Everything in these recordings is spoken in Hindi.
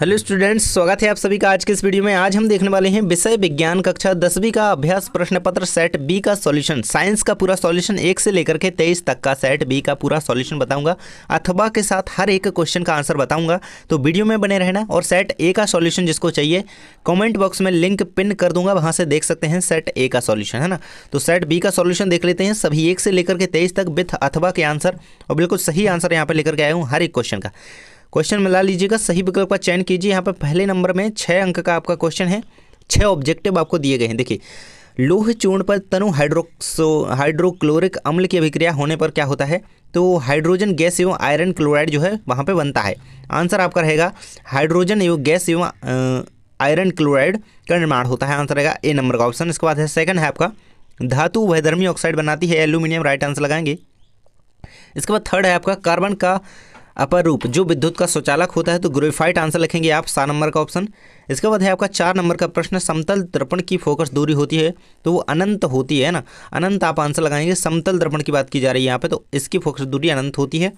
हेलो स्टूडेंट्स स्वागत है आप सभी का आज के इस वीडियो में आज हम देखने वाले हैं विषय विज्ञान कक्षा दसवीं का अभ्यास प्रश्न पत्र सेट बी का सॉल्यूशन साइंस का पूरा सॉल्यूशन एक से लेकर के तेईस तक का सेट बी का पूरा सॉल्यूशन बताऊंगा अथवा के साथ हर एक क्वेश्चन का आंसर बताऊंगा तो वीडियो में बने रहना और सेट ए का सॉल्यूशन जिसको चाहिए कॉमेंट बॉक्स में लिंक पिन कर दूंगा वहाँ से देख सकते हैं सेट ए का सॉल्यूशन है ना तो सेट बी का सोल्यूशन देख लेते हैं सभी एक से लेकर के तेईस तक विथ अथवा के आंसर और बिल्कुल सही आंसर यहाँ पर लेकर के आया हूँ हर एक क्वेश्चन का क्वेश्चन मिला लीजिएगा सही विकल्प का चयन कीजिए यहाँ पर पहले नंबर में छः अंक का आपका क्वेश्चन है छः ऑब्जेक्टिव आपको दिए गए हैं देखिए लोह चूर्ण पर तनु हाइड्रोक्सो हाइड्रोक्लोरिक अम्ल की अभिक्रिया होने पर क्या होता है तो हाइड्रोजन गैस एवं आयरन क्लोराइड जो है वहाँ पे बनता है आंसर आपका रहेगा हाइड्रोजन एवं गैस एवं आयरन क्लोराइड का निर्माण होता है आंसर रहेगा ए नंबर का ऑप्शन इसके बाद है सेकंड है आपका धातु वहधर्मी ऑक्साइड बनाती है एल्यूमिनियम राइट आंसर लगाएंगे इसके बाद थर्ड है आपका कार्बन का अपर रूप जो विद्युत का स्वचालक होता है तो ग्रेफाइट आंसर लिखेंगे आप सात नंबर का ऑप्शन इसके बाद है आपका चार नंबर का प्रश्न समतल दर्पण की फोकस दूरी होती है तो वो अनंत होती है ना अनंत आप आंसर लगाएंगे समतल दर्पण की बात की जा रही है यहाँ पे तो इसकी फोकस दूरी अनंत होती है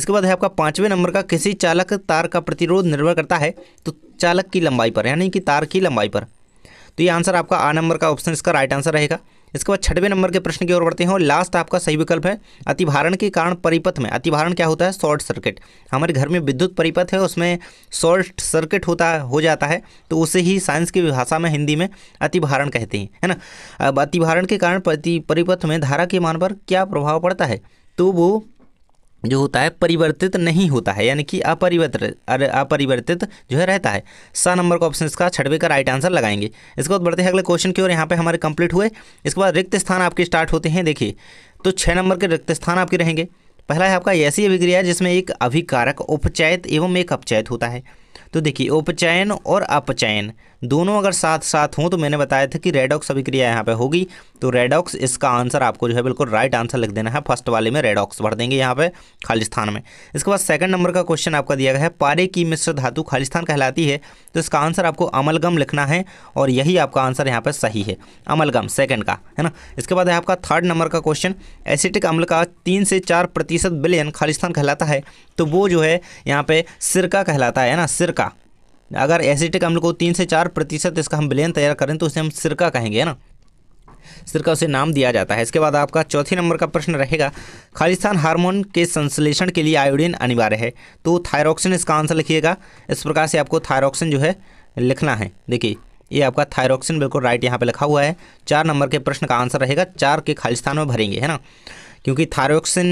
इसके बाद है आपका पाँचवें नंबर का किसी चालक तार का प्रतिरोध निर्भर करता है तो चालक की लंबाई पर यानी कि तार की लंबाई पर तो ये आंसर आपका आ नंबर का ऑप्शन इसका राइट आंसर रहेगा इसके बाद छठवें नंबर के प्रश्न की ओर बढ़ते हैं और लास्ट आपका सही विकल्प है अतिभारण के कारण परिपथ में अतिभारण क्या होता है शॉर्ट सर्किट हमारे घर में विद्युत परिपथ है उसमें शॉर्ट सर्किट होता हो जाता है तो उसे ही साइंस की भाषा में हिंदी में अतिभारण कहते हैं है ना अब अतिभारण के कारण परिपथ में धारा के मान पर क्या प्रभाव पड़ता है तो वो जो होता है परिवर्तित नहीं होता है यानी कि अपरिवर्तित अपरिवर्तित जो है रहता है सा नंबर का ऑप्शन इसका छठवे का राइट आंसर लगाएंगे इसके बाद बढ़ते हैं अगले क्वेश्चन की ओर यहाँ पे हमारे कंप्लीट हुए इसके बाद रिक्त स्थान आपके स्टार्ट होते हैं देखिए तो छः नंबर के रिक्त स्थान आपके रहेंगे पहला है आपका ऐसी अभिक्रिया जिसमें एक अभिकारक उपचैत एवं एक अपचैत होता है तो देखिए उपचयन और अपचयन दोनों अगर साथ साथ हों तो मैंने बताया था कि रेडॉक्स अभिक्रिया यहाँ पे होगी तो रेडॉक्स इसका आंसर आपको जो है बिल्कुल राइट आंसर लिख देना है फर्स्ट वाले में रेडॉक्स भर देंगे यहाँ पे खालिस्तान में इसके बाद सेकंड नंबर का क्वेश्चन आपका दिया गया है पारे की मिश्र धातु खालिस्तान कहलाती है तो इसका आंसर आपको अमलगम लिखना है और यही आपका आंसर यहाँ पर सही है अमलगम सेकेंड का है ना इसके बाद है आपका थर्ड नंबर का क्वेश्चन एसिटिक अम्ल का तीन से चार प्रतिशत बिलियन खालिस्तान कहलाता है तो वो जो है यहाँ पर सिरका कहलाता है ना सिरका अगर एसिडिक अम्ल हम लोग को तीन से चार प्रतिशत इसका हम विलयन तैयार करें तो उसे हम सिरका कहेंगे है ना सिरका उसे नाम दिया जाता है इसके बाद आपका चौथे नंबर का प्रश्न रहेगा खालिस्तान हार्मोन के संश्लेषण के लिए आयोडीन अनिवार्य है तो थायरोक्सिन इसका आंसर लिखिएगा इस प्रकार से आपको थायरोक्सिन जो है लिखना है देखिए ये आपका थायरोक्सिन बिल्कुल राइट यहाँ पर लिखा हुआ है चार नंबर के प्रश्न का आंसर रहेगा चार के खालिस्तान में भरेंगे है ना क्योंकि थायरोक्सिन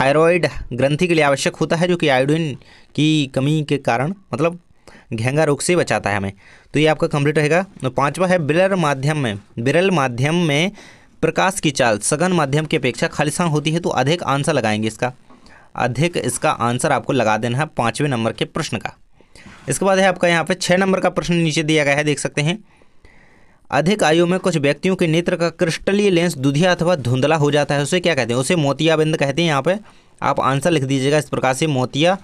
थायरॉयड ग्रंथि के लिए आवश्यक होता है जो कि आयोडीन की कमी के कारण मतलब घेंगा रोग से बचाता है हमें तो ये आपका कंप्लीट रहेगा पांचवा है बिरल माध्यम में बिरल माध्यम में प्रकाश की चाल सघन माध्यम की अपेक्षा खालिशान होती है तो अधिक आंसर लगाएंगे इसका अधिक इसका आंसर आपको लगा देना है पाँचवें नंबर के प्रश्न का इसके बाद है आपका यहाँ पे छः नंबर का प्रश्न नीचे दिया गया है देख सकते हैं अधिक आयु में कुछ व्यक्तियों के नेत्र का क्रिस्टलीय लेंस दुधिया अथवा धुंधला हो जाता है उसे क्या कहते हैं उसे मोतियाबिंद कहते हैं यहाँ पे आप आंसर लिख दीजिएगा इस प्रकार से मोतिया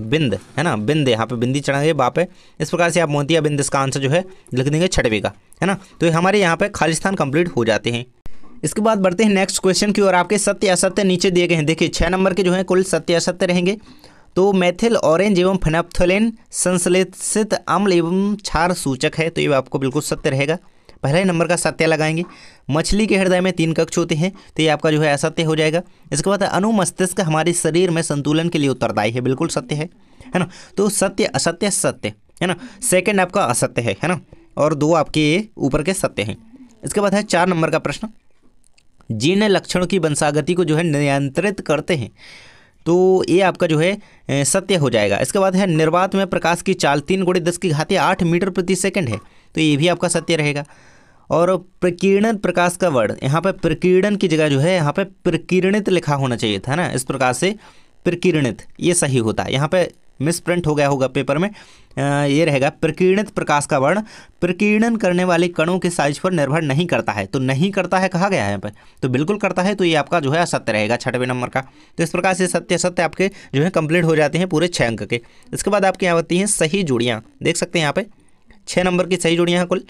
बिंद है ना बिंद यहाँ पे बिंदी चढ़ाएंगे वहाँ पे इस प्रकार से आप मोतिया बिंद इसका आंसर जो है लिख देंगे छठवे का है ना तो ये हमारे यहाँ पे खालिस्तान कंप्लीट हो जाते हैं इसके बाद बढ़ते हैं नेक्स्ट क्वेश्चन की और आपके सत्य असत्य नीचे दिए गए हैं देखिए छः नंबर के जो है कुल सत्य असत्य रहेंगे तो मैथिल ऑरेंज एवं फनेपथोलेन संश्लेषित अम्ल एवं क्षार सूचक है तो ये आपको बिल्कुल सत्य रहेगा पहले नंबर का सत्य लगाएंगे मछली के हृदय में तीन कक्ष होते हैं तो ये आपका जो है असत्य हो जाएगा इसके बाद अनुमस्तिष्क हमारे शरीर में संतुलन के लिए उत्तरदायी है बिल्कुल सत्य है है ना तो सत्य असत्य सत्य है ना सेकेंड आपका असत्य है है ना और दो आपके ऊपर के सत्य हैं इसके बाद है चार नंबर का प्रश्न जीर्ण लक्षणों की वंशागति को जो है नियंत्रित करते हैं तो ये आपका जो है सत्य हो जाएगा इसके बाद है निर्वात में प्रकाश की चाल तीन गुड़े दस की घाती आठ मीटर प्रति सेकंड है तो ये भी आपका सत्य रहेगा और प्रकीर्णन प्रकाश का वर्ड यहाँ पर प्रकीर्णन की जगह जो है यहाँ पर प्रकीर्णित लिखा होना चाहिए था ना इस प्रकार से प्रकीर्णित ये सही होता है यहाँ पर मिसप्रिंट हो गया होगा पेपर में ये रहेगा प्रकीर्णित प्रकाश का वर्ण प्रकीर्णन करने वाले कणों के साइज पर निर्भर नहीं करता है तो नहीं करता है कहा गया है यहाँ पर तो बिल्कुल करता है तो ये आपका जो है असत्य रहेगा छठवें नंबर का तो इस प्रकार से सत्य असत्य आपके जो है कंप्लीट हो जाते हैं पूरे छः अंक के इसके बाद आपके यहाँ होती हैं सही जोड़ियाँ देख सकते हैं यहाँ पर छः नंबर की सही जोड़ियाँ हैं कुल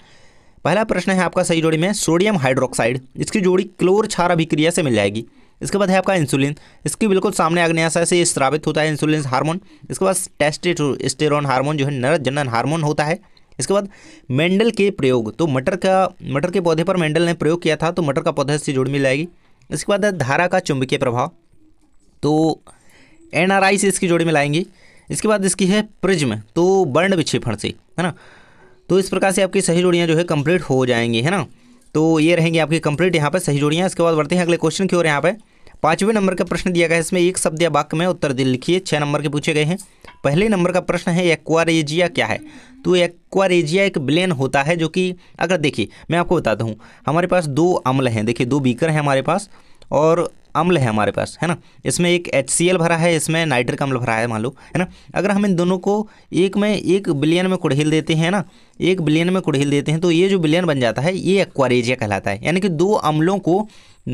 पहला प्रश्न है आपका सही जोड़ी में सोडियम हाइड्रोक्साइड इसकी जोड़ी क्लोर क्षार अभिक्रिया से मिल जाएगी इसके बाद है आपका इंसुलिन इसके बिल्कुल सामने आशा से स्रावित होता है इंसुलिन हार्मोन इसके बाद टेस्टेस्टेरोन हार्मोन जो है नर जनन हार्मोन होता है इसके बाद मेंडल के प्रयोग तो मटर का मटर के पौधे पर मेंडल ने प्रयोग किया था तो मटर का पौधा इससे जुड़ मिल जाएगी इसके बाद धारा का चुंबकीय प्रभाव तो एन से इसकी जोड़ी में इसके बाद इसकी है प्रिज्म तो वर्ण विक्षेपण से है ना तो इस प्रकार से आपकी सही जोड़ियाँ जो है कंप्लीट हो जाएंगी है ना तो ये रहेंगे आपकी कंप्लीट यहाँ पर सही जोड़ियाँ इसके बाद बढ़ते हैं अगले क्वेश्चन की ओर यहाँ पर पाँचवें नंबर का प्रश्न दिया गया है इसमें एक शब्द या वाक्य में उत्तर दे लिखिए छः नंबर के पूछे गए हैं पहले नंबर का प्रश्न है एक्वारेजिया क्या है तो एक्वारेजिया एक ब्लेन होता है जो कि अगर देखिए मैं आपको बताता हूँ हमारे पास दो अम्ल हैं देखिए दो बीकर हैं हमारे पास और अम्ल है हमारे पास है ना इसमें एक एच भरा है इसमें नाइट्रिक अम्ल भरा है मान लो है ना अगर हम इन दोनों को एक में एक बिलियन में कुड़हिल देते हैं ना एक बिलियन में कुड़हिल देते हैं तो ये जो बिलियन बन जाता है ये एक्वारेजिया कहलाता है यानी कि दो अम्लों को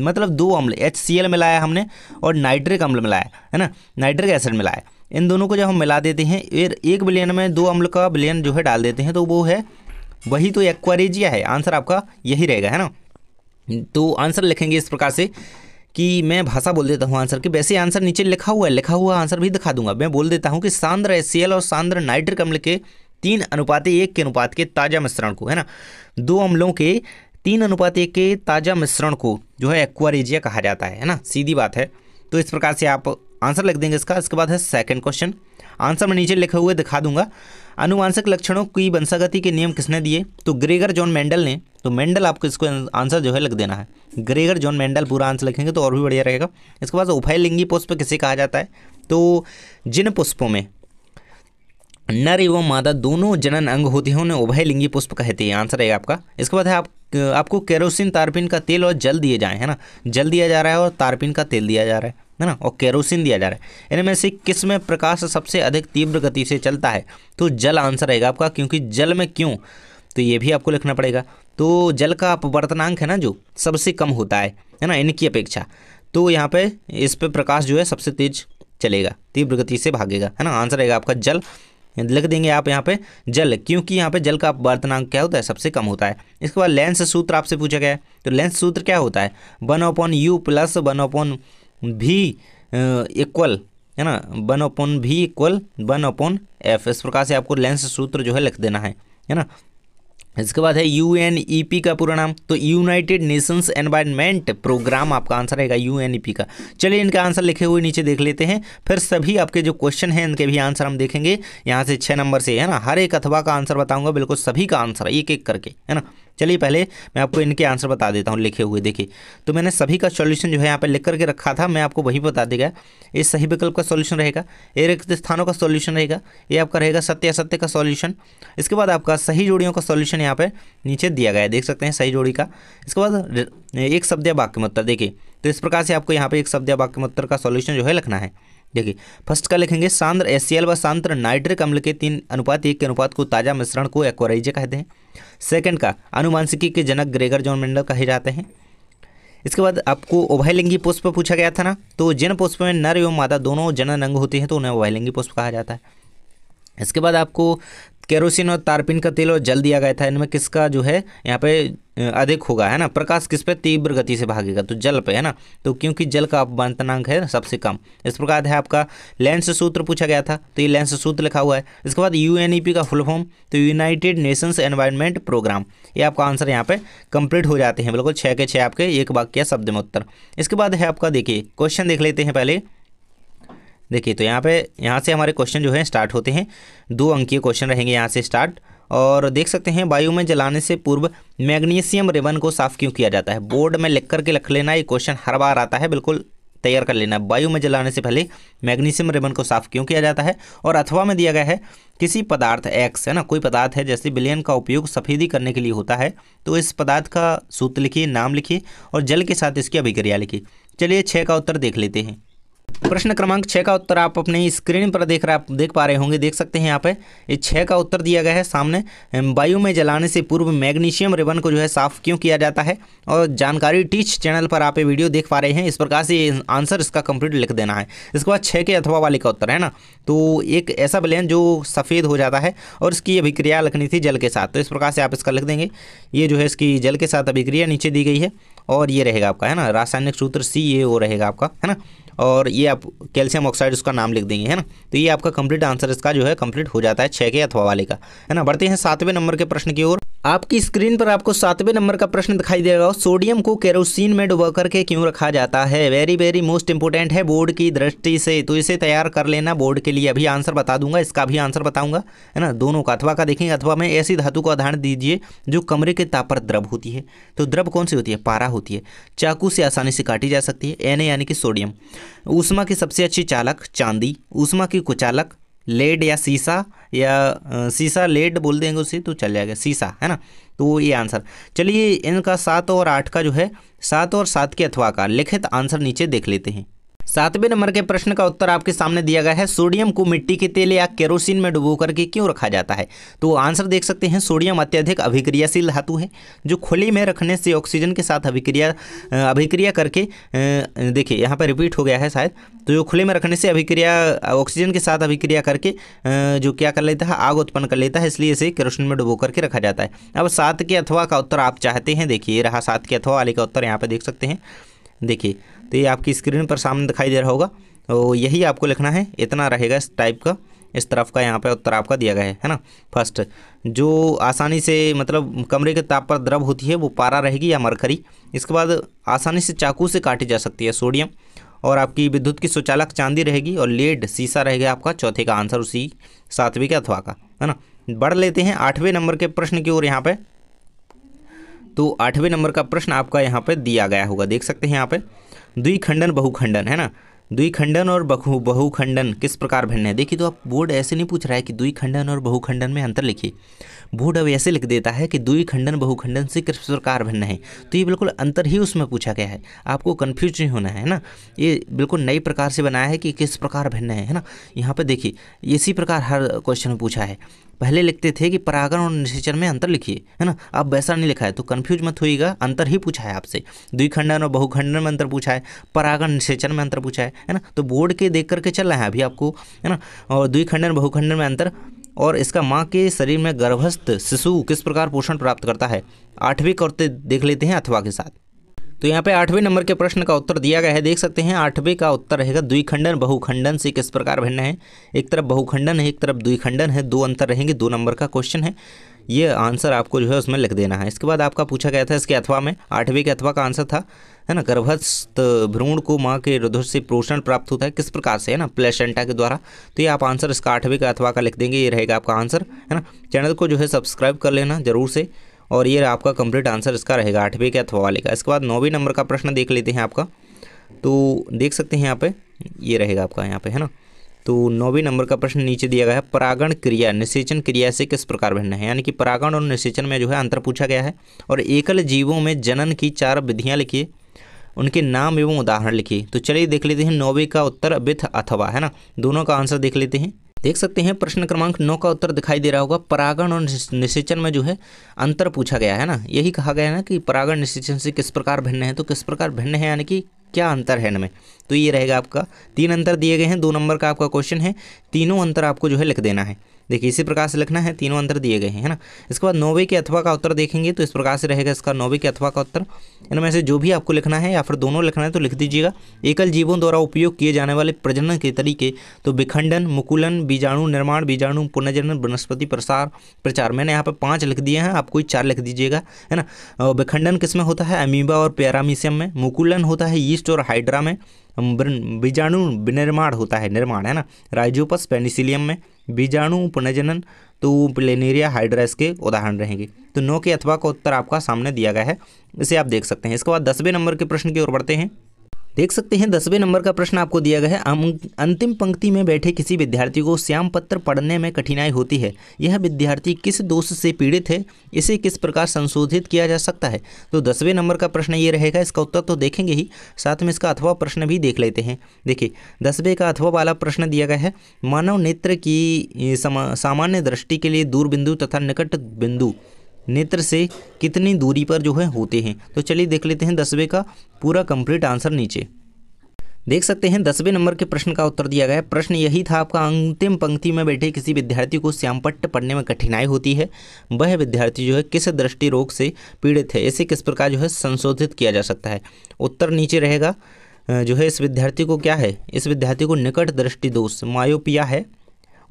मतलब दो अम्ल एच सी एल मिलाया हमने और नाइट्रिक अम्ल मिलाया है ना नाइट्रिक एसिड मिलाया इन दोनों को जब हम मिला देते हैं एक बिलियन में दो अम्ल का बिलियन जो है डाल देते हैं तो वो है वही तो एक्वारेजिया है आंसर आपका यही रहेगा है ना तो आंसर लिखेंगे इस प्रकार से कि मैं भाषा बोल देता हूँ आंसर की वैसे आंसर नीचे लिखा हुआ है लिखा हुआ आंसर भी दिखा दूंगा मैं बोल देता हूँ कि सांद्र एसियल और सांद्र नाइट्रिक अम्ल के तीन अनुपात एक के अनुपात के ताज़ा मिश्रण को है ना दो अम्लों के तीन अनुपात एक के ताज़ा मिश्रण को जो है एक्वारेजिया कहा जाता है ना सीधी बात है तो इस प्रकार से आप आंसर लिख देंगे इसका इसके बाद है सेकंड क्वेश्चन आंसर मैं नीचे लिखे हुए दिखा दूंगा अनुवांशिक लक्षणों की वंशागति के नियम किसने दिए तो ग्रेगर जॉन मेंडल ने तो मेंडल आपको इसको आंसर जो है लग देना है ग्रेगर जॉन मेंडल पूरा आंसर लिखेंगे तो और भी बढ़िया रहेगा इसके बाद उभयलिंगी पुष्प किसे कहा जाता है तो जिन पुष्पों में नर एवं मादा दोनों जनन अंग होते हैं उन्हें उभयलिंगी पुष्प कहते हैं आंसर है आपका इसके बाद है आप आपको केरोसिन तारपिन का तेल और जल दिए जाए है ना जल दिया जा रहा है और तारपिन का तेल दिया जा रहा है है ना और केरोसिन दिया जा रहा है इनमें से किस में प्रकाश सबसे अधिक तीव्र गति से चलता है तो जल आंसर रहेगा आपका क्योंकि जल में क्यों तो ये भी आपको लिखना पड़ेगा तो जल का अपवर्तनांक है ना जो सबसे कम होता है है ना इनकी अपेक्षा तो यहाँ पे इस पर प्रकाश जो है सबसे तेज चलेगा तीव्र गति से भागेगा है ना आंसर रहेगा आपका जल लिख देंगे आप यहाँ पे जल क्योंकि यहाँ पे जल का अपवर्तनांक क्या होता है सबसे कम होता है इसके बाद लेंस सूत्र आपसे पूछा गया है तो लेंस सूत्र क्या होता है one upon u plus one upon v equal है ना one upon v equal one upon f इस प्रकार से आपको लेंस सूत्र जो है लिख देना है है ना इसके बाद है यू एन ई पी का पूरा नाम तो यूनाइटेड नेशंस एनवायरमेंट प्रोग्राम आपका आंसर रहेगा यू एन ई पी का चलिए इनका आंसर लिखे हुए नीचे देख लेते हैं फिर सभी आपके जो क्वेश्चन हैं इनके भी आंसर हम देखेंगे यहाँ से छः नंबर से है ना हर एक अथवा का आंसर बताऊंगा बिल्कुल सभी का आंसर एक एक करके है ना चलिए पहले मैं आपको इनके आंसर बता देता हूँ लिखे हुए देखिए तो मैंने सभी का सॉल्यूशन जो है यहाँ पर लिख करके रखा था मैं आपको वही बता देगा ये सही विकल्प का सॉल्यूशन रहेगा ये रिक्त स्थानों का सॉल्यूशन रहेगा ये आपका रहेगा सत्य असत्य का सॉल्यूशन इसके बाद आपका सही जोड़ियों का सॉल्यूशन यहाँ पर नीचे दिया गया है देख सकते हैं सही जोड़ी का इसके बाद एक शब्द या वाक्य मत्तर देखिए तो इस प्रकार से आपको यहाँ पर एक शब्द या वाक्य मतलब का सॉल्यूशन जो है लिखना है देखिए फर्स्ट का लिखेंगे सांद्र एसियल व सांद्र नाइट्रिक अम्ल के तीन अनुपात एक के अनुपात को ताज़ा मिश्रण को एक्वराइजे कहते हैं सेकंड का अनुमानसिकी के जनक ग्रेगर जॉन मेंडल कहे जाते हैं इसके बाद आपको उभयलिंगी पुष्प पूछा गया था ना तो जिन पुष्प में नर एवं मादा दोनों जनन अंग होते हैं तो उन्हें उभयलिंगी पुष्प कहा जाता है इसके बाद आपको केरोसिन और तारपिन का तेल और जल दिया गया था इनमें किसका जो है यहाँ पे अधिक होगा है ना प्रकाश किस पे तीव्र गति से भागेगा तो जल पे है ना तो क्योंकि जल का अपवर्तनांक है सबसे कम इस प्रकार है आपका लेंस सूत्र पूछा गया था तो ये लेंस सूत्र लिखा हुआ है इसके बाद पी का फुल फॉर्म तो यूनाइटेड नेशंस एनवायरमेंट प्रोग्राम ये आपका आंसर यहाँ पे कंप्लीट हो जाते हैं बिल्कुल छः के छः आपके एक वाक्य शब्द में उत्तर इसके बाद है आपका देखिए क्वेश्चन देख लेते हैं पहले देखिए तो यहाँ पे यहाँ से हमारे क्वेश्चन जो है स्टार्ट होते हैं दो अंकीय क्वेश्चन रहेंगे यहाँ से स्टार्ट और देख सकते हैं वायु में जलाने से पूर्व मैग्नीशियम रिबन को साफ क्यों किया जाता है बोर्ड में लिख करके रख लेना ये क्वेश्चन हर बार आता है बिल्कुल तैयार कर लेना वायु में जलाने से पहले मैग्नीशियम रेबन को साफ क्यों किया जाता है और अथवा में दिया गया है किसी पदार्थ एक्स है ना कोई पदार्थ है जैसे बिलियन का उपयोग सफेदी करने के लिए होता है तो इस पदार्थ का सूत्र लिखिए नाम लिखिए और जल के साथ इसकी अभिक्रिया लिखिए चलिए छः का उत्तर देख लेते हैं प्रश्न क्रमांक छः का उत्तर आप अपने स्क्रीन पर देख रहे देख पा रहे होंगे देख सकते हैं यहाँ पे ये छः का उत्तर दिया गया है सामने वायु में जलाने से पूर्व मैग्नीशियम रिबन को जो है साफ क्यों किया जाता है और जानकारी टीच चैनल पर आप ये वीडियो देख पा रहे हैं इस प्रकार से आंसर इसका कंप्लीट लिख देना है इसके बाद छः के अथवा वाले का उत्तर है ना तो एक ऐसा ब्लैन जो सफ़ेद हो जाता है और इसकी अभिक्रिया लिखनी थी जल के साथ तो इस प्रकार से आप इसका लिख देंगे ये जो है इसकी जल के साथ अभिक्रिया नीचे दी गई है और ये रहेगा आपका है ना रासायनिक सूत्र सी ए ओ रहेगा आपका है ना और ये आप कैल्शियम ऑक्साइड उसका नाम लिख देंगे है ना तो ये आपका कंप्लीट आंसर इसका जो है कंप्लीट हो जाता है छः के अथवा वाले का है ना बढ़ते हैं सातवें नंबर के प्रश्न की ओर आपकी स्क्रीन पर आपको सातवें नंबर का प्रश्न दिखाई देगा सोडियम को केरोसिन में डुबा करके क्यों रखा जाता है वेरी वेरी मोस्ट इंपोर्टेंट है बोर्ड की दृष्टि से तो इसे तैयार कर लेना बोर्ड के लिए अभी आंसर बता दूंगा इसका भी आंसर बताऊंगा है ना दोनों का अथवा का देखेंगे अथवा में ऐसी धातु का उदाहरण दीजिए जो कमरे के ताप पर द्रव होती है तो द्रव कौन सी होती है पारा होती है चाकू से आसानी से काटी जा सकती है एन यानी कि सोडियम ऊष्मा की सबसे अच्छी चालक चांदी ऊष्मा की कुचालक लेड या सीसा या सीसा लेड बोल देंगे उसे तो चल जाएगा सीसा है ना तो ये आंसर चलिए इनका सात और आठ का जो है सात और सात के अथवा का लिखित आंसर नीचे देख लेते हैं सातवें नंबर के प्रश्न का उत्तर आपके सामने दिया गया है सोडियम को मिट्टी के तेल या केरोसिन में डुबो करके क्यों रखा जाता है तो आंसर देख सकते हैं सोडियम अत्यधिक अभिक्रियाशील धातु है जो खुली में रखने से ऑक्सीजन के साथ अभिक्रिया अभिक्रिया करके देखिए यहाँ पर रिपीट हो गया है शायद तो जो खुले में रखने से अभिक्रिया ऑक्सीजन के साथ अभिक्रिया करके जो क्या कर लेता है आग उत्पन्न कर लेता है इसलिए इसे केरोसिन में डुबो करके रखा जाता है अब सात के अथवा का उत्तर आप चाहते हैं देखिए रहा सात के अथवा वाले का उत्तर यहाँ पर देख सकते हैं देखिए तो ये आपकी स्क्रीन पर सामने दिखाई दे रहा होगा तो यही आपको लिखना है इतना रहेगा इस टाइप का इस तरफ का यहाँ पे उत्तर आपका दिया गया है है ना फर्स्ट जो आसानी से मतलब कमरे के ताप पर द्रव होती है वो पारा रहेगी या मरकरी इसके बाद आसानी से चाकू से काटी जा सकती है सोडियम और आपकी विद्युत की सुचालक चांदी रहेगी और लेड सीसा रहेगा आपका चौथे का आंसर उसी सातवें के अथवा का है ना बढ़ लेते हैं आठवें नंबर के प्रश्न की ओर यहाँ पर तो आठवें नंबर का प्रश्न आपका यहाँ पर दिया गया होगा देख सकते हैं यहाँ पर द्विखंडन बहुखंडन है ना द्विखंडन और बहु बहुखंडन किस प्रकार भिन्न है देखिए तो आप बोर्ड ऐसे नहीं पूछ रहा है कि द्विखंडन और बहुखंडन में अंतर लिखिए बोर्ड अब ऐसे लिख देता है कि द्विखंडन बहुखंडन से किस प्रकार भिन्न है तो ये बिल्कुल अंतर ही उसमें पूछा गया है आपको कन्फ्यूज नहीं होना है ना ये बिल्कुल नई प्रकार से बनाया है कि किस प्रकार भिन्न है ना यहाँ पर देखिए इसी प्रकार हर क्वेश्चन पूछा है पहले लिखते थे कि परागण और निषेचन में अंतर लिखिए है ना अब वैसा नहीं लिखा है तो कन्फ्यूज मत होइएगा अंतर ही पूछा है आपसे द्विखंडन और बहुखंडन में अंतर पूछा है परागण निषेचन में अंतर पूछा है है ना तो बोर्ड के देख करके चल रहा है अभी आपको है ना और द्विखंडन बहुखंडन में अंतर और इसका माँ के शरीर में गर्भस्थ शिशु किस प्रकार पोषण प्राप्त करता है आठवीं करते देख लेते हैं अथवा के साथ तो यहाँ पे आठवें नंबर के प्रश्न का उत्तर दिया गया है देख सकते हैं आठवें का उत्तर रहेगा द्विखंडन बहुखंडन से किस प्रकार भिन्न है एक तरफ बहुखंडन है एक तरफ द्विखंडन है दो अंतर रहेंगे दो नंबर का क्वेश्चन है ये आंसर आपको जो है उसमें लिख देना है इसके बाद आपका पूछा गया था इसके अथवा में आठवीं के अथवा का आंसर था है ना गर्भस्थ भ्रूण को माँ के रुधिर से पोषण प्राप्त होता है किस प्रकार से है ना प्लेसेंटा के द्वारा तो ये आप आंसर इसका आठवीं का अथवा का लिख देंगे ये रहेगा आपका आंसर है ना चैनल को जो है सब्सक्राइब कर लेना जरूर से और ये आपका कंप्लीट आंसर इसका रहेगा आठवीं के अथवा वाले का इसके बाद नौवीं नंबर का प्रश्न देख लेते हैं आपका तो देख सकते हैं यहाँ पे ये रहेगा आपका यहाँ पे है ना तो नौवीं नंबर का प्रश्न नीचे दिया गया है परागण क्रिया निषेचन क्रिया से किस प्रकार भिन्न है यानी कि परागण और निषेचन में जो है अंतर पूछा गया है और एकल जीवों में जनन की चार विधियाँ लिखिए उनके नाम एवं उदाहरण लिखिए तो चलिए देख लेते हैं नौवीं का उत्तर विथ अथवा है ना दोनों का आंसर देख लेते हैं देख सकते हैं प्रश्न क्रमांक नौ का उत्तर दिखाई दे रहा होगा परागण और निषेचन में जो है अंतर पूछा गया है ना यही कहा गया है ना कि परागण निषेचन से किस प्रकार भिन्न है तो किस प्रकार भिन्न है यानी कि क्या अंतर है इनमें तो ये रहेगा आपका तीन अंतर दिए गए हैं दो नंबर का आपका क्वेश्चन है तीनों अंतर आपको जो है लिख देना है देखिए इसी प्रकार से लिखना है तीनों अंतर दिए गए हैं है ना इसके बाद नौवे के अथवा का उत्तर देखेंगे तो इस प्रकार से रहेगा इसका नौवे के अथवा का उत्तर इनमें से जो भी आपको लिखना है या फिर दोनों लिखना है तो लिख दीजिएगा एकल जीवों द्वारा उपयोग किए जाने वाले प्रजनन के तरीके तो विखंडन मुकुलन बीजाणु निर्माण बीजाणु पुनर्जनन वनस्पति प्रसार प्रचार मैंने यहाँ पर पाँच लिख दिए हैं आप कोई चार लिख दीजिएगा है ना विखंडन किस में होता है अमीबा और पैरामीशियम में मुकुलन होता है ईस्ट और हाइड्रा में बीजाणु विनिर्माण होता है निर्माण है ना राइजोपस पेनिसिलियम में बीजाणु उपनजनन तो प्लेनेरिया हाइड्राइस के उदाहरण रहेंगे तो नौ के अथवा का उत्तर आपका सामने दिया गया है इसे आप देख सकते हैं इसके बाद दसवें नंबर के प्रश्न की ओर बढ़ते हैं देख सकते हैं दसवें नंबर का प्रश्न आपको दिया गया है अंतिम पंक्ति में बैठे किसी विद्यार्थी को श्याम पत्र पढ़ने में कठिनाई होती है यह विद्यार्थी किस दोष से पीड़ित है इसे किस प्रकार संशोधित किया जा सकता है तो दसवें नंबर का प्रश्न ये रहेगा इसका उत्तर तो देखेंगे ही साथ में इसका अथवा प्रश्न भी देख लेते हैं देखिए दसवें का अथवा वाला प्रश्न दिया गया है मानव नेत्र की सामान्य दृष्टि के लिए दूर बिंदु तथा निकट बिंदु नेत्र से कितनी दूरी पर जो है होते हैं तो चलिए देख लेते हैं दसवें का पूरा कंप्लीट आंसर नीचे देख सकते हैं दसवें नंबर के प्रश्न का उत्तर दिया गया है प्रश्न यही था आपका अंतिम पंक्ति में बैठे किसी विद्यार्थी को श्यामपट्ट पढ़ने में कठिनाई होती है वह विद्यार्थी जो है किस दृष्टि रोग से पीड़ित है इसे किस प्रकार जो है संशोधित किया जा सकता है उत्तर नीचे रहेगा जो है इस विद्यार्थी को क्या है इस विद्यार्थी को निकट दृष्टि दोष मायोपिया है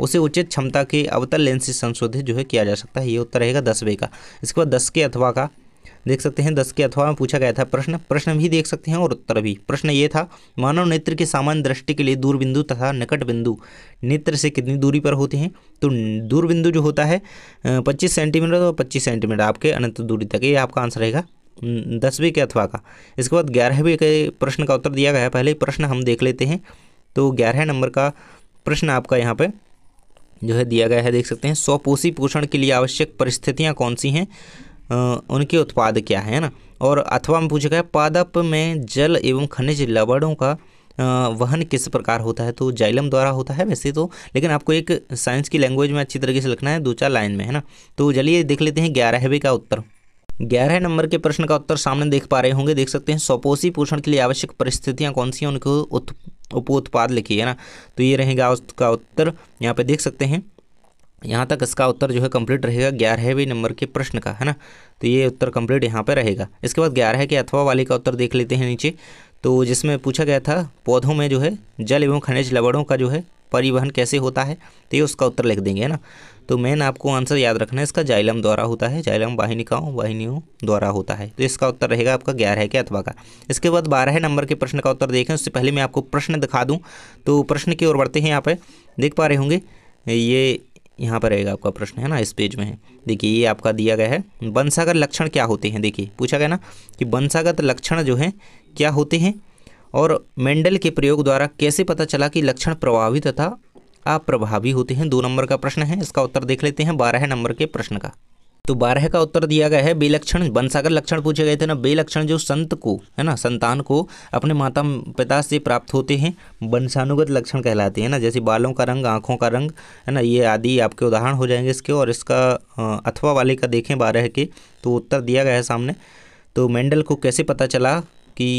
उसे उचित क्षमता के अवतल लेंस से संशोधित जो है किया जा सकता है ये उत्तर रहेगा दसवें का इसके बाद दस के अथवा का देख सकते हैं दस के अथवा में पूछा गया था प्रश्न प्रश्न भी देख सकते हैं और उत्तर भी प्रश्न ये था मानव नेत्र के सामान्य दृष्टि के लिए दूरबिंदु तथा निकट बिंदु नेत्र से कितनी दूरी पर होते हैं तो दूरबिंदु जो होता है पच्चीस सेंटीमीटर और पच्चीस सेंटीमीटर आपके अनंत दूरी तक ये आपका आंसर रहेगा दसवीं के अथवा का इसके बाद ग्यारहवीं के प्रश्न का उत्तर दिया गया है पहले प्रश्न हम देख लेते हैं तो ग्यारह नंबर का प्रश्न आपका यहाँ पर जो है दिया गया है देख सकते हैं स्वपोषी पोषण के लिए आवश्यक परिस्थितियाँ कौन सी हैं उनके उत्पाद क्या है ना और अथवा में पूछा गया पादप में जल एवं खनिज लवणों का वहन किस प्रकार होता है तो जाइलम द्वारा होता है वैसे तो लेकिन आपको एक साइंस की लैंग्वेज में अच्छी तरीके से लिखना है दो चार लाइन में है ना तो चलिए देख लेते हैं ग्यारहवें का उत्तर ग्यारह नंबर के प्रश्न का उत्तर सामने देख पा रहे होंगे देख सकते हैं स्वपोषी पोषण के लिए आवश्यक परिस्थितियां कौन सी हैं उनको उप उत्पाद लिखी है ना तो ये रहेगा उसका उत्तर यहाँ पे देख सकते हैं यहाँ तक इसका उत्तर जो है कंप्लीट रहेगा ग्यारहवें नंबर के प्रश्न का है ना तो ये उत्तर कंप्लीट यहाँ पे रहेगा इसके बाद ग्यारह के अथवा वाले का उत्तर देख लेते हैं नीचे तो जिसमें पूछा गया था पौधों में जो है जल एवं खनिज लवड़ों का जो है परिवहन कैसे होता है तो ये उसका उत्तर लिख देंगे है ना तो मेन आपको आंसर याद रखना है इसका जाइलम द्वारा होता है जाइलम वाहिनिकाओं वाहिनियों द्वारा होता है तो इसका उत्तर रहेगा आपका ग्यारह है अथवा का इसके बाद बारह नंबर के प्रश्न का उत्तर देखें उससे पहले मैं आपको प्रश्न दिखा दूँ तो प्रश्न की ओर बढ़ते हैं यहाँ पर देख पा रहे होंगे ये यहाँ पर रहेगा आपका प्रश्न है ना इस पेज में है देखिए ये आपका दिया गया है वंशागत लक्षण क्या होते हैं देखिए पूछा गया ना कि वंशागत लक्षण जो है क्या होते हैं और मेंडल के प्रयोग द्वारा कैसे पता चला कि लक्षण प्रभावी तथा अप्रभावी होते हैं दो नंबर का प्रश्न है इसका उत्तर देख लेते हैं बारह नंबर के प्रश्न का तो बारह का उत्तर दिया गया है बेलक्षण बनसागर लक्षण पूछे गए थे ना बेलक्षण जो संत को है ना संतान को अपने माता पिता से प्राप्त होते हैं वंशानुगत लक्षण कहलाते हैं ना जैसे बालों का रंग आँखों का रंग है ना ये आदि आपके उदाहरण हो जाएंगे इसके और इसका अथवा वाले का देखें बारह के तो उत्तर दिया गया है सामने तो मेंडल को कैसे पता चला कि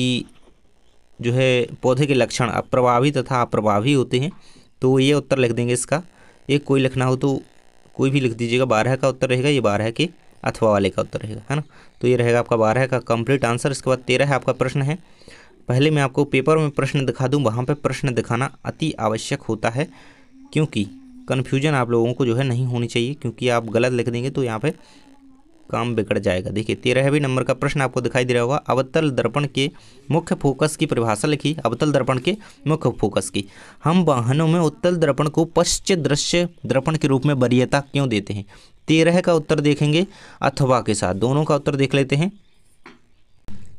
जो है पौधे के लक्षण अप्रभावी तथा अप्रभावी होते हैं तो ये उत्तर लिख देंगे इसका ये कोई लिखना हो तो कोई भी लिख दीजिएगा बारह का उत्तर रहेगा ये बारह के अथवा वाले का उत्तर रहेगा है ना तो ये रहेगा आपका बारह का कंप्लीट आंसर इसके बाद तेरह आपका प्रश्न है पहले मैं आपको पेपर में प्रश्न दिखा दूँ वहाँ पर प्रश्न दिखाना अति आवश्यक होता है क्योंकि कन्फ्यूजन आप लोगों को जो है नहीं होनी चाहिए क्योंकि आप गलत लिख देंगे तो यहाँ पर काम बिगड़ जाएगा देखिए तेरहवें नंबर का प्रश्न आपको दिखाई दे रहा होगा अवतल दर्पण के मुख्य फोकस की परिभाषा लिखी अवतल दर्पण के मुख्य फोकस की हम वाहनों में उत्तल दर्पण को पश्च दृश्य दर्पण के रूप में वरीयता क्यों देते हैं तेरह का उत्तर देखेंगे अथवा के साथ दोनों का उत्तर देख लेते हैं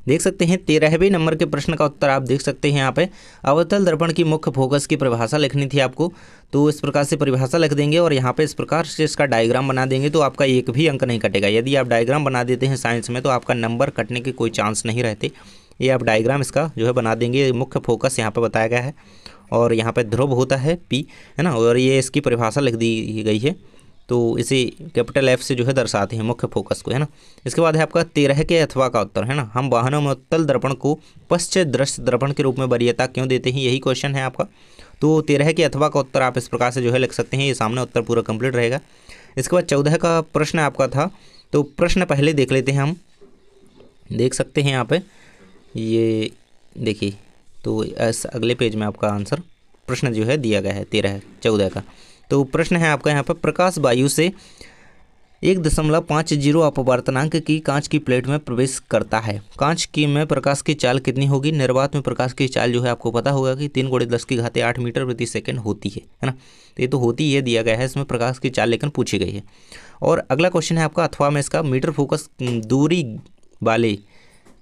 देख सकते हैं तेरहवें नंबर के प्रश्न का उत्तर आप देख सकते हैं यहाँ पे अवतल दर्पण की मुख्य फोकस की परिभाषा लिखनी थी आपको तो इस प्रकार से परिभाषा लिख देंगे और यहाँ पे इस प्रकार से इसका डायग्राम बना देंगे तो आपका एक भी अंक नहीं कटेगा यदि आप डायग्राम बना देते हैं साइंस में तो आपका नंबर कटने के कोई चांस नहीं रहते ये आप डायग्राम इसका जो है बना देंगे मुख्य फोकस यहाँ पर बताया गया है और यहाँ पर ध्रुव होता है पी है ना और ये इसकी परिभाषा लिख दी गई है तो इसी कैपिटल एफ से जो है दर्शाते हैं मुख्य फोकस को है ना इसके बाद है आपका तेरह के अथवा का उत्तर है ना हम वाहनों में उत्तल दर्पण को पश्चिम दृश्य दर्पण के रूप में वरीयता क्यों देते हैं यही क्वेश्चन है आपका तो तेरह के अथवा का उत्तर आप इस प्रकार से जो है लिख सकते हैं ये सामने उत्तर पूरा कंप्लीट रहेगा इसके बाद चौदह का प्रश्न आपका था तो प्रश्न पहले देख लेते हैं हम देख सकते हैं यहाँ पे ये देखिए तो इस अगले पेज में आपका आंसर प्रश्न जो है दिया गया है तेरह चौदह का तो प्रश्न है आपका यहाँ पर प्रकाश वायु से एक दशमलव पाँच जीरो अपवर्तनांक की कांच की प्लेट में प्रवेश करता है कांच की में प्रकाश की चाल कितनी होगी निर्वात में प्रकाश की चाल जो है आपको पता होगा कि तीन गोड़े दस की घाते आठ मीटर प्रति सेकंड होती है है ना तो ये तो होती ही दिया गया है इसमें प्रकाश की चाल लेकिन पूछी गई है और अगला क्वेश्चन है आपका अथवा में इसका मीटर फोकस दूरी वाले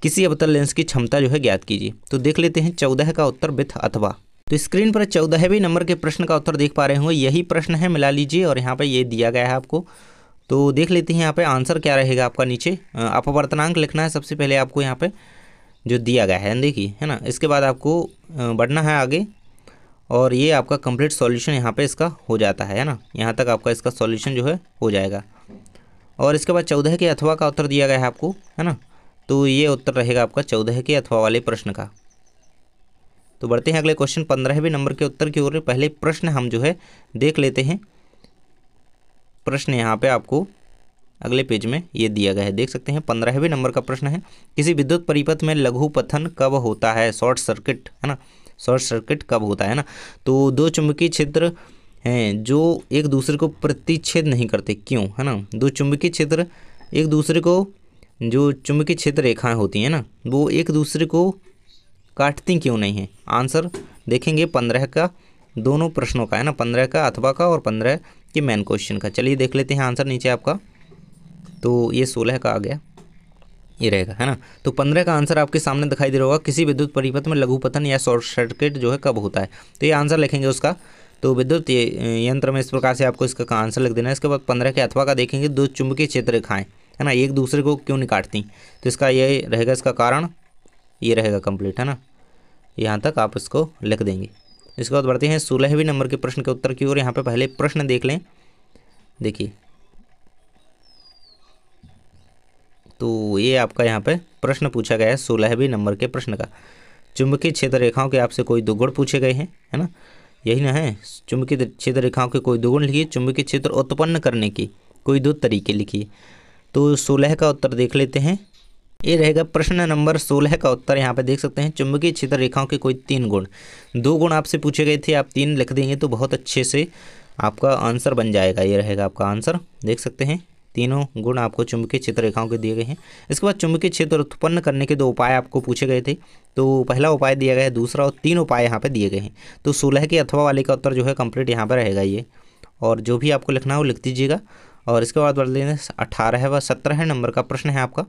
किसी अवतल लेंस की क्षमता जो है ज्ञात कीजिए तो देख लेते हैं चौदह का उत्तर विथ अथवा तो स्क्रीन पर चौदहवें नंबर के प्रश्न का उत्तर देख पा रहे होंगे यही प्रश्न है मिला लीजिए और यहाँ पर ये दिया गया है आपको तो देख लेते हैं यहाँ पे आंसर क्या रहेगा आपका नीचे अपवर्तनांक लिखना है सबसे पहले आपको यहाँ पे जो दिया गया है देखिए है ना इसके बाद आपको बढ़ना है आगे और ये आपका कंप्लीट सॉल्यूशन यहाँ पे इसका हो जाता है ना यहाँ तक आपका इसका सॉल्यूशन जो है हो जाएगा और इसके बाद चौदह के अथवा का उत्तर दिया गया है आपको है ना तो ये उत्तर रहेगा आपका चौदह के अथवा वाले प्रश्न का तो बढ़ते हैं अगले क्वेश्चन पंद्रहवें नंबर के उत्तर की ओर पहले प्रश्न हम जो है देख लेते हैं प्रश्न यहाँ पे आपको अगले पेज में ये दिया गया है देख सकते हैं पंद्रहवें नंबर का प्रश्न है किसी विद्युत परिपथ में लघु पथन कब होता है शॉर्ट सर्किट है ना शॉर्ट सर्किट कब होता है ना तो दो चुंबकीय क्षेत्र हैं जो एक दूसरे को प्रतिच्छेद नहीं करते क्यों है ना दो चुंबकीय क्षेत्र एक दूसरे को जो चुंबकीय क्षेत्र रेखाएं होती हैं ना वो एक दूसरे को काटती क्यों नहीं है आंसर देखेंगे पंद्रह का दोनों प्रश्नों का है ना पंद्रह का अथवा का और पंद्रह के मेन क्वेश्चन का चलिए देख लेते हैं आंसर नीचे आपका तो ये सोलह का आ गया ये रहेगा है ना तो पंद्रह का आंसर आपके सामने दिखाई दे रहा होगा किसी विद्युत परिपथ में लघु पतन या शॉर्ट सर्किट जो है कब होता है तो ये आंसर लिखेंगे उसका तो विद्युत यंत्र में इस प्रकार से आपको इसका का आंसर लिख देना है इसके बाद पंद्रह के अथवा का देखेंगे दो चुंबकीय क्षेत्र रेखाएँ है ना एक दूसरे को क्यों नहीं काटती तो इसका ये रहेगा इसका कारण ये रहेगा कंप्लीट है ना यहाँ तक आप इसको लिख देंगे इसके बाद बढ़ते हैं सोलहवें नंबर के प्रश्न के उत्तर की ओर यहाँ पे पहले प्रश्न देख लें देखिए तो ये आपका यहाँ पे प्रश्न पूछा गया है सोलहवें नंबर के प्रश्न का चुंबकीय क्षेत्र रेखाओं के आपसे कोई दुगुण पूछे गए हैं है ना यही ना है चुंबकीय क्षेत्र रेखाओं के कोई दुगुण लिखिए चुंबकीय क्षेत्र उत्पन्न करने की कोई दो तरीके लिखिए तो सोलह का उत्तर देख लेते हैं ये रहेगा प्रश्न नंबर सोलह का उत्तर यहाँ पे देख सकते हैं चुंबकीय क्षेत्र रेखाओं के कोई तीन गुण दो गुण आपसे पूछे गए थे आप तीन लिख देंगे तो बहुत अच्छे से आपका आंसर बन जाएगा ये रहेगा आपका आंसर देख सकते हैं तीनों गुण आपको चुंबकीय क्षेत्र रेखाओं के दिए गए हैं इसके बाद चुंबकीय क्षेत्र उत्पन्न करने के दो उपाय आपको पूछे गए थे तो पहला उपाय दिया गया है दूसरा और तीन उपाय यहाँ पर दिए गए हैं तो सोलह के अथवा वाले का उत्तर जो है कंप्लीट यहाँ पर रहेगा ये और जो भी आपको लिखना हो लिख दीजिएगा और इसके बाद बढ़ लेंगे अठारह व सत्रह नंबर का प्रश्न है आपका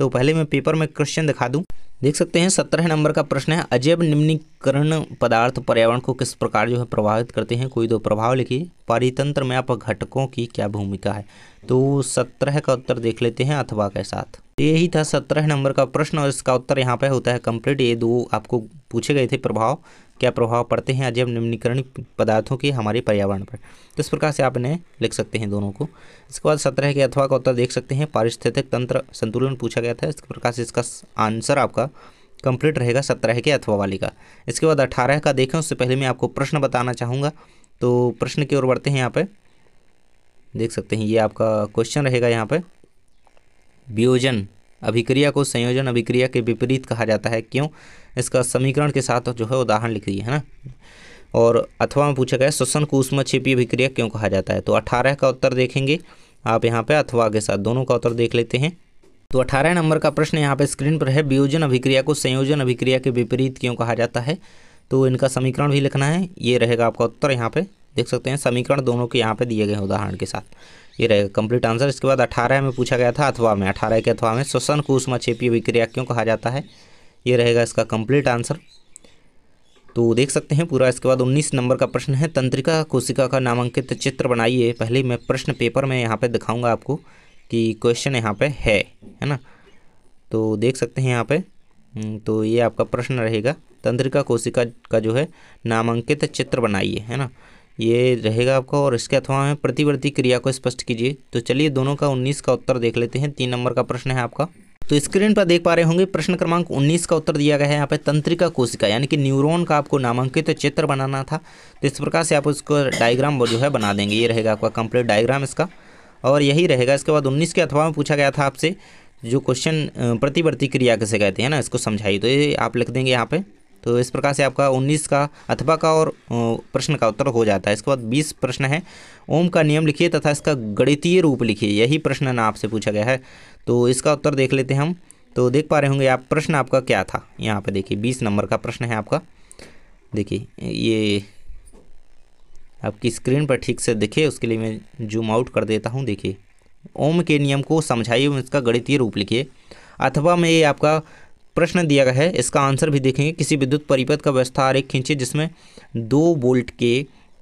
तो पहले मैं पेपर में क्वेश्चन दिखा दूँ देख सकते हैं सत्रह नंबर का प्रश्न है अजैव निम्नीकरण पदार्थ पर्यावरण को किस प्रकार जो है प्रभावित करते हैं कोई दो प्रभाव लिखिए पारितंत्र में आप घटकों की क्या भूमिका है तो सत्रह का उत्तर देख लेते हैं अथवा के साथ तो यही था सत्रह नंबर का प्रश्न और इसका उत्तर यहाँ पे होता है कंप्लीट ये दो आपको पूछे गए थे प्रभाव क्या प्रभाव पड़ते हैं अजैव निम्नीकरण पदार्थों के हमारे पर्यावरण पर तो इस प्रकार से आप इन्हें लिख सकते हैं दोनों को इसके बाद सत्रह के अथवा का उत्तर देख सकते हैं पारिस्थितिक तंत्र संतुलन पूछा गया था इस प्रकार से इसका आंसर आपका कंप्लीट रहेगा सत्रह के अथवा वाले का इसके बाद अठारह का देखें उससे पहले मैं आपको प्रश्न बताना चाहूँगा तो प्रश्न की ओर बढ़ते हैं यहाँ पर देख सकते हैं ये आपका क्वेश्चन रहेगा यहाँ पर वियोजन अभिक्रिया को संयोजन अभिक्रिया के विपरीत कहा जाता है क्यों इसका समीकरण के साथ जो है उदाहरण लिख दिए है ना और अथवा में पूछा गया श्वसन को उष्मा छिपी अभिक्रिया क्यों कहा जाता है तो अठारह का उत्तर देखेंगे आप यहाँ पे अथवा के साथ दोनों का उत्तर देख लेते हैं तो अठारह नंबर का प्रश्न यहाँ पे स्क्रीन पर है वियोजन अभिक्रिया को संयोजन अभिक्रिया के विपरीत क्यों कहा जाता है तो इनका समीकरण भी लिखना है ये रहेगा आपका उत्तर यहाँ पे देख सकते हैं समीकरण दोनों के यहाँ पे दिए गए उदाहरण के साथ ये रहेगा कंप्लीट आंसर इसके बाद अठारह में पूछा गया था अथवा में अठारह के अथवा में श्वसन को उष्मा क्षेपीय विक्रिया क्यों कहा जाता है ये रहेगा इसका कंप्लीट आंसर तो देख सकते हैं पूरा इसके बाद 19 नंबर का प्रश्न है तंत्रिका कोशिका का नामांकित चित्र बनाइए पहले मैं प्रश्न पेपर में यहाँ पे दिखाऊंगा आपको कि क्वेश्चन यहाँ पे है है ना तो देख सकते हैं यहाँ पे हम्म, तो ये आपका प्रश्न रहेगा तंत्रिका कोशिका का जो है नामांकित चित्र बनाइए है ना ये रहेगा आपका और इसके अथवा में प्रतिवर्ती क्रिया को स्पष्ट कीजिए तो चलिए दोनों का उन्नीस का उत्तर देख लेते हैं तीन नंबर का प्रश्न है आपका तो स्क्रीन पर देख पा रहे होंगे प्रश्न क्रमांक 19 का उत्तर दिया गया है यहाँ पे तंत्रिका कोशिका यानी कि न्यूरॉन का आपको नामांकित चित्र बनाना था तो इस प्रकार से आप उसको डायग्राम जो है बना देंगे ये रहेगा आपका कंप्लीट डायग्राम इसका और यही रहेगा इसके बाद उन्नीस के अथवा में पूछा गया था आपसे जो क्वेश्चन प्रतिवर्ती क्रिया किसे कहते हैं ना इसको समझाइए तो ये आप लिख देंगे यहाँ पर तो इस प्रकार से आपका 19 का अथवा का और प्रश्न का उत्तर हो जाता है इसके बाद 20 प्रश्न है ओम का नियम लिखिए तथा इसका गणितीय रूप लिखिए यही प्रश्न ना आपसे पूछा गया है तो इसका उत्तर देख लेते हैं हम तो देख पा रहे होंगे आप प्रश्न आपका क्या था यहाँ पर देखिए बीस नंबर का प्रश्न है आपका देखिए ये आपकी स्क्रीन पर ठीक से दिखे उसके लिए मैं जूम आउट कर देता हूँ देखिए ओम के नियम को समझाइए इसका गणितीय रूप लिखिए अथवा में ये आपका प्रश्न दिया गया है इसका आंसर भी देखेंगे किसी विद्युत परिपथ का व्यवस्था एक खींचे जिसमें दो वोल्ट के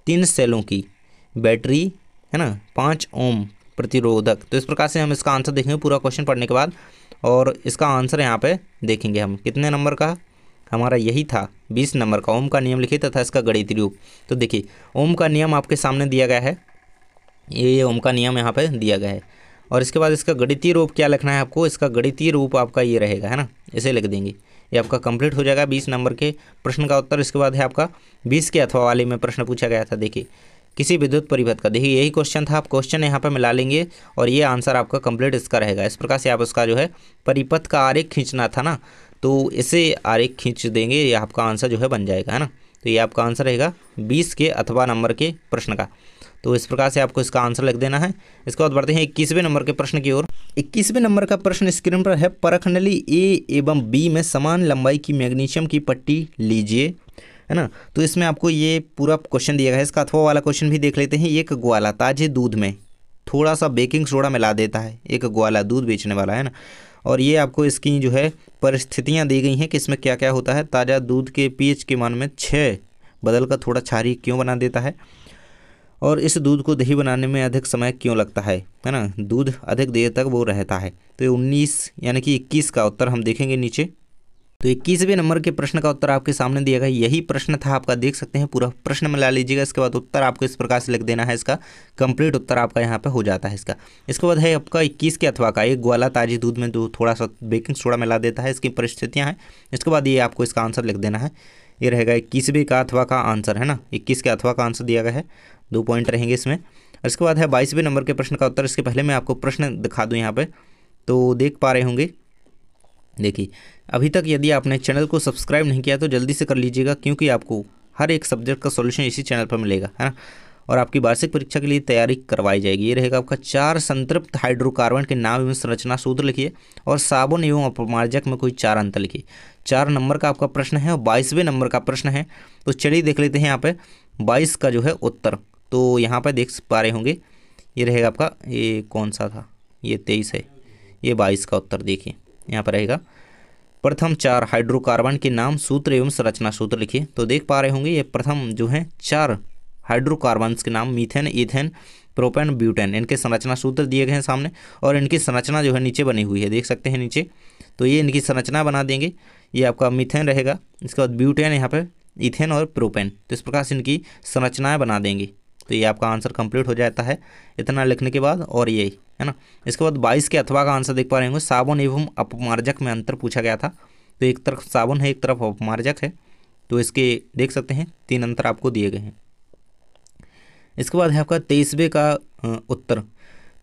तीन सेलों की बैटरी है ना पाँच ओम प्रतिरोधक तो इस प्रकार से हम इसका आंसर देखेंगे पूरा क्वेश्चन पढ़ने के बाद और इसका आंसर यहाँ पे देखेंगे हम कितने नंबर का हमारा यही था बीस नंबर का ओम का नियम लिखे तथा इसका गणित रूप तो देखिए ओम का नियम आपके सामने दिया गया है ये ओम का नियम यहाँ पर दिया गया है और इसके बाद इसका गणितीय रूप क्या लिखना है आपको इसका गणितीय रूप आपका ये रहेगा है ना इसे लिख देंगे ये आपका कंप्लीट हो जाएगा बीस नंबर के प्रश्न का उत्तर इसके बाद है आपका बीस के अथवा वाले में प्रश्न पूछा गया था देखिए किसी विद्युत परिपथ का देखिए यही क्वेश्चन था आप क्वेश्चन यहाँ पर मिला लेंगे और ये आंसर आपका कंप्लीट इसका रहेगा इस प्रकार से आप उसका जो है परिपथ का आरेख खींचना था ना तो इसे आरेख खींच देंगे ये आपका आंसर जो है बन जाएगा है ना तो ये आपका आंसर रहेगा बीस के अथवा नंबर के प्रश्न का तो इस प्रकार से आपको इसका आंसर लिख देना है इसके बाद बढ़ते हैं इक्कीसवें नंबर के प्रश्न की ओर इक्कीसवें नंबर का प्रश्न स्क्रीन पर है परखनली ए एवं बी में समान लंबाई की मैग्नीशियम की पट्टी लीजिए है ना तो इसमें आपको ये पूरा क्वेश्चन दिया गया है इसका अथवा वाला क्वेश्चन भी देख लेते हैं एक ग्वाला ताजे दूध में थोड़ा सा बेकिंग सोडा मिला देता है एक ग्वाला दूध बेचने वाला है ना और ये आपको इसकी जो है परिस्थितियाँ दी गई हैं कि इसमें क्या क्या होता है ताज़ा दूध के पीएच के मान में छः बदल कर थोड़ा छारी क्यों बना देता है और इस दूध को दही बनाने में अधिक समय क्यों लगता है है ना दूध अधिक देर तक वो रहता है तो उन्नीस यानी कि इक्कीस का उत्तर हम देखेंगे नीचे तो इक्कीसवें नंबर के प्रश्न का उत्तर आपके सामने दिया गया यही प्रश्न था आपका देख सकते हैं पूरा प्रश्न मिला लीजिएगा इसके बाद उत्तर आपको इस प्रकार से लिख देना है इसका कंप्लीट उत्तर आपका यहाँ पे हो जाता है इसका इसके बाद है आपका इक्कीस के अथवा का एक ग्वाला ताजी दूध में दो थोड़ा सा बेकिंग सोडा मिला देता है इसकी परिस्थितियाँ हैं इसके बाद ये आपको इसका आंसर लिख देना है ये रहेगा इक्कीसवें का अथवा का आंसर है ना इक्कीस के अथवा का आंसर दिया गया है दो पॉइंट रहेंगे इसमें और इसके बाद है बाईसवें नंबर के प्रश्न का उत्तर इसके पहले मैं आपको प्रश्न दिखा दूँ यहाँ पर तो देख पा रहे होंगे देखिए अभी तक यदि आपने चैनल को सब्सक्राइब नहीं किया तो जल्दी से कर लीजिएगा क्योंकि आपको हर एक सब्जेक्ट का सॉल्यूशन इसी चैनल पर मिलेगा है ना और आपकी वार्षिक परीक्षा के लिए तैयारी करवाई जाएगी ये रहेगा आपका चार संतृप्त हाइड्रोकार्बन के नाम एवं संरचना सूत्र लिखिए और साबुन एवं अपमार्जक में कोई चार अंतर लिखिए चार नंबर का आपका प्रश्न है और बाईसवें नंबर का प्रश्न है तो चलिए देख लेते हैं यहाँ पर बाईस का जो है उत्तर तो यहाँ पर देख पा रहे होंगे ये रहेगा आपका ये कौन सा था ये तेईस है ये बाईस का उत्तर देखिए यहाँ पर रहेगा प्रथम चार हाइड्रोकार्बन के नाम सूत्र एवं संरचना सूत्र लिखिए तो देख पा रहे होंगे ये प्रथम जो है चार हाइड्रोकार्बन के नाम मीथेन इथेन प्रोपेन ब्यूटेन इनके संरचना सूत्र दिए गए हैं सामने और इनकी संरचना जो है नीचे बनी हुई है देख सकते हैं नीचे तो ये इनकी संरचना बना देंगे ये आपका मिथेन रहेगा इसके बाद ब्यूटेन यहाँ पर इथेन और प्रोपेन तो इस प्रकार से इनकी संरचनाएँ बना देंगे तो ये आपका आंसर कंप्लीट हो जाता है इतना लिखने के बाद और यही है ना इसके बाद बाईस के अथवा का आंसर देख पा रहे होंगे साबुन एवं अपमार्जक में अंतर पूछा गया था तो एक तरफ साबुन है एक तरफ अपमार्जक है तो इसके देख सकते हैं तीन अंतर आपको दिए गए हैं इसके बाद है आपका तेईसवे का उत्तर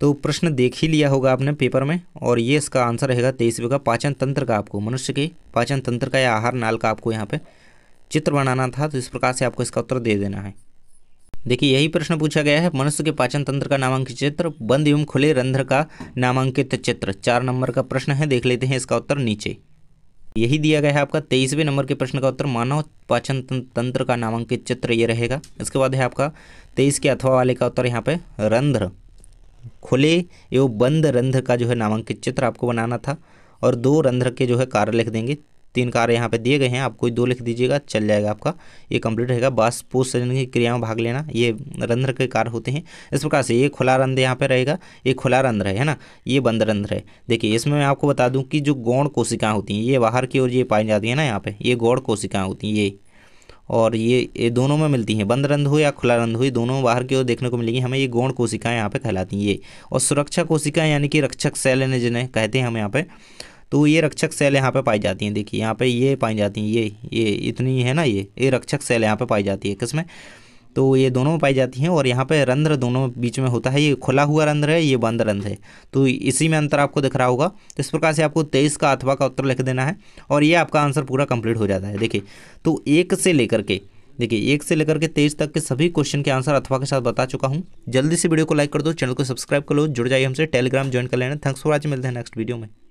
तो प्रश्न देख ही लिया होगा आपने पेपर में और ये इसका आंसर रहेगा तेईसवे का पाचन तंत्र का आपको मनुष्य के पाचन तंत्र का या आहार नाल का आपको यहाँ पे चित्र बनाना था तो इस प्रकार से आपको इसका उत्तर दे देना है देखिए यही प्रश्न पूछा गया है मनुष्य के पाचन तंत्र का नामांकित चित्र बंद एवं खुले रंध्र का नामांकित चित्र चार नंबर का प्रश्न है देख लेते हैं इसका उत्तर नीचे यही दिया गया है आपका तेईसवें नंबर के प्रश्न का उत्तर मानव पाचन तंत्र का नामांकित चित्र ये रहेगा इसके बाद है आपका तेईस के अथवा वाले का उत्तर यहाँ पे रंध्र खुले एवं बंद रंध्र का जो है नामांकित चित्र आपको बनाना था और दो रंध्र के जो है कार्य लिख देंगे तीन कार्य यहाँ पे दिए गए हैं आप कोई दो लिख दीजिएगा चल जाएगा आपका ये कंप्लीट रहेगा बास पोस्ट संजन की क्रिया में भाग लेना ये रंध्र के कार्य होते हैं इस प्रकार से ये खुला रंध्र यहाँ पे रहेगा ये खुला रंध्र है ना ये बंद रंध्र है देखिए इसमें मैं आपको बता दूँ कि जो गौण कोशिकाएँ होती हैं ये बाहर की ओर ये पाई जाती है ना यहाँ पर ये गौड़ कोशिकाएँ होती हैं ये और ये ये दोनों में मिलती हैं बंद रंध हो या खुला रंध हो दोनों बाहर की ओर देखने को मिलेंगी हमें ये गौण कोशिकाएं यहाँ पे कहलाती हैं ये और सुरक्षा कोशिकाएं यानी कि रक्षक सेल जिन्हें कहते हैं हम यहाँ पे तो ये रक्षक सेल यहाँ पे पाई जाती हैं देखिए यहाँ पे ये पाई जाती हैं ये ये इतनी है ना ये ये रक्षक सेल यहाँ पे पाई जाती है किसमें तो ये दोनों पाई जाती हैं और यहाँ पे रंध्र दोनों बीच में होता है ये खुला हुआ रंध्र है ये बंद रंध्र है तो इसी में अंतर आपको दिख रहा होगा तो इस प्रकार से आपको तेईस का अथवा का उत्तर लिख देना है और ये आपका आंसर पूरा कम्प्लीट हो जाता है देखिए तो एक से लेकर के देखिए एक से लेकर के तेईस तक के सभी क्वेश्चन के आंसर अथवा के साथ बता चुका हूँ जल्दी से वीडियो को लाइक कर दो चैनल को सब्सक्राइब कर लो जुड़ जाइए हमसे टेलीग्राम ज्वाइन कर लेना थैंक्स फॉर वॉचिंग मिलते हैं नेक्स्ट वीडियो में